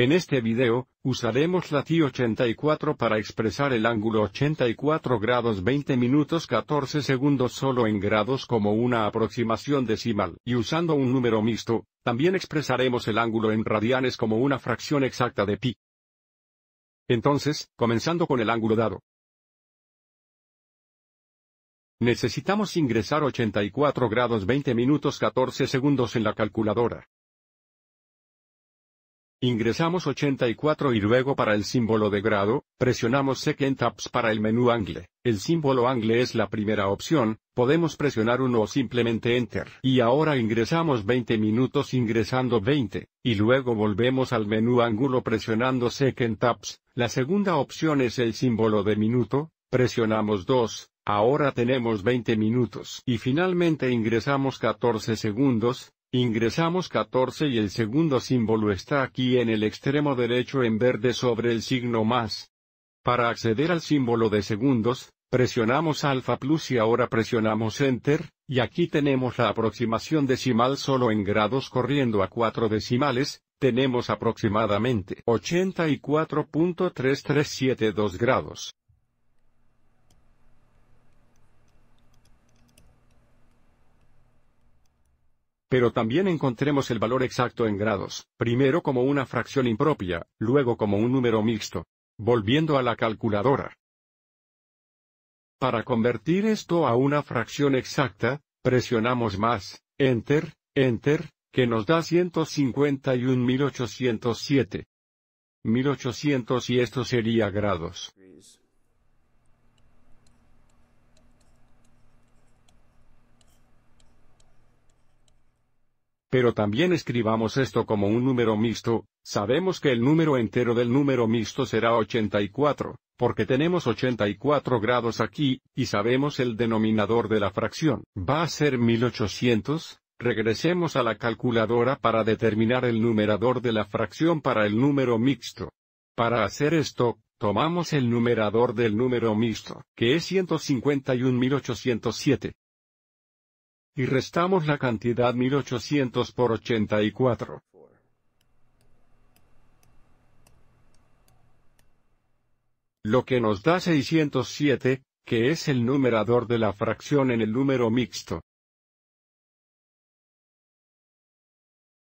En este video, usaremos la TI-84 para expresar el ángulo 84 grados 20 minutos 14 segundos solo en grados como una aproximación decimal. Y usando un número mixto, también expresaremos el ángulo en radianes como una fracción exacta de pi. Entonces, comenzando con el ángulo dado. Necesitamos ingresar 84 grados 20 minutos 14 segundos en la calculadora. Ingresamos 84 y luego para el símbolo de grado, presionamos Second taps para el menú Angle. El símbolo Angle es la primera opción, podemos presionar uno o simplemente Enter. Y ahora ingresamos 20 minutos ingresando 20, y luego volvemos al menú Ángulo presionando Second taps. La segunda opción es el símbolo de minuto, presionamos 2, ahora tenemos 20 minutos. Y finalmente ingresamos 14 segundos, Ingresamos 14 y el segundo símbolo está aquí en el extremo derecho en verde sobre el signo más. Para acceder al símbolo de segundos, presionamos alfa plus y ahora presionamos enter, y aquí tenemos la aproximación decimal solo en grados corriendo a 4 decimales, tenemos aproximadamente 84.3372 grados. Pero también encontremos el valor exacto en grados, primero como una fracción impropia, luego como un número mixto. Volviendo a la calculadora. Para convertir esto a una fracción exacta, presionamos más, Enter, Enter, que nos da 151.807. 1800 y esto sería grados. Pero también escribamos esto como un número mixto, sabemos que el número entero del número mixto será 84, porque tenemos 84 grados aquí, y sabemos el denominador de la fracción. Va a ser 1800, regresemos a la calculadora para determinar el numerador de la fracción para el número mixto. Para hacer esto, tomamos el numerador del número mixto, que es 151.807 y restamos la cantidad 1800 por 84. Lo que nos da 607, que es el numerador de la fracción en el número mixto.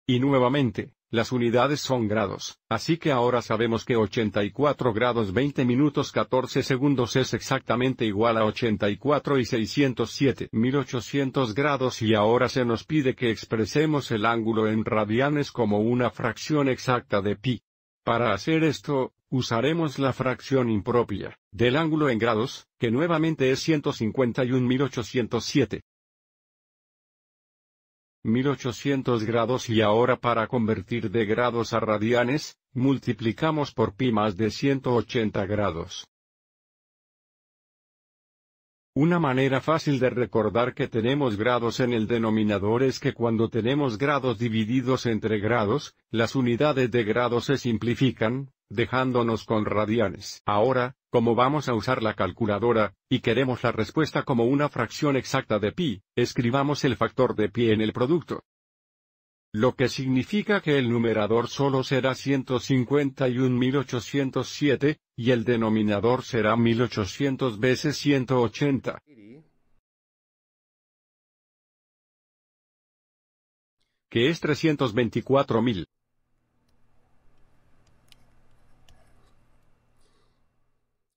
Y nuevamente, las unidades son grados, así que ahora sabemos que 84 grados 20 minutos 14 segundos es exactamente igual a 84 y 607 grados y ahora se nos pide que expresemos el ángulo en radianes como una fracción exacta de pi. Para hacer esto, usaremos la fracción impropia, del ángulo en grados, que nuevamente es 151.807. 1800 grados y ahora para convertir de grados a radianes, multiplicamos por pi más de 180 grados. Una manera fácil de recordar que tenemos grados en el denominador es que cuando tenemos grados divididos entre grados, las unidades de grados se simplifican, dejándonos con radianes. Ahora, como vamos a usar la calculadora, y queremos la respuesta como una fracción exacta de pi, escribamos el factor de pi en el producto. Lo que significa que el numerador solo será 151.807, y el denominador será 1800 veces 180. Que es 324.000.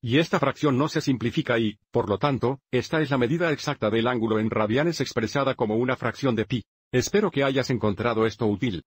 Y esta fracción no se simplifica y, por lo tanto, esta es la medida exacta del ángulo en radianes expresada como una fracción de pi. Espero que hayas encontrado esto útil.